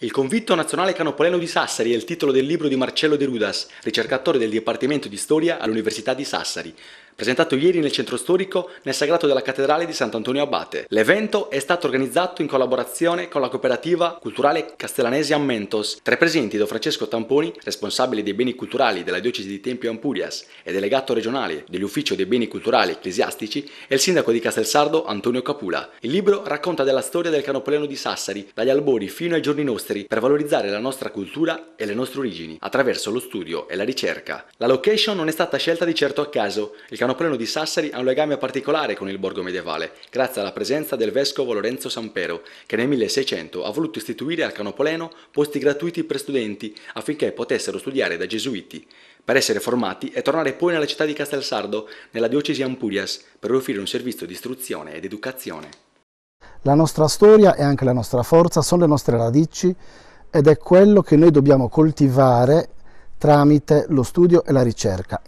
Il convitto nazionale canopoleno di Sassari è il titolo del libro di Marcello De Rudas, ricercatore del Dipartimento di Storia all'Università di Sassari presentato ieri nel centro storico nel sagrato della cattedrale di Sant'Antonio Abate. L'evento è stato organizzato in collaborazione con la cooperativa culturale castellanesi Ammentos. Tra i presenti Don Francesco Tamponi, responsabile dei beni culturali della diocesi di Tempio Ampurias e delegato regionale dell'ufficio dei beni culturali ecclesiastici, e il sindaco di Castelsardo Antonio Capula. Il libro racconta della storia del canopoleno di Sassari, dagli albori fino ai giorni nostri, per valorizzare la nostra cultura e le nostre origini, attraverso lo studio e la ricerca. La location non è stata scelta di certo a caso, il Pianoplano di Sassari ha un legame particolare con il borgo medievale, grazie alla presenza del vescovo Lorenzo Sampero, che nel 1600 ha voluto istituire al Canopoleno posti gratuiti per studenti affinché potessero studiare da gesuiti, per essere formati e tornare poi nella città di Castelsardo, nella diocesi Ampurias, per offrire un servizio di istruzione ed educazione. La nostra storia e anche la nostra forza sono le nostre radici ed è quello che noi dobbiamo coltivare tramite lo studio e la ricerca.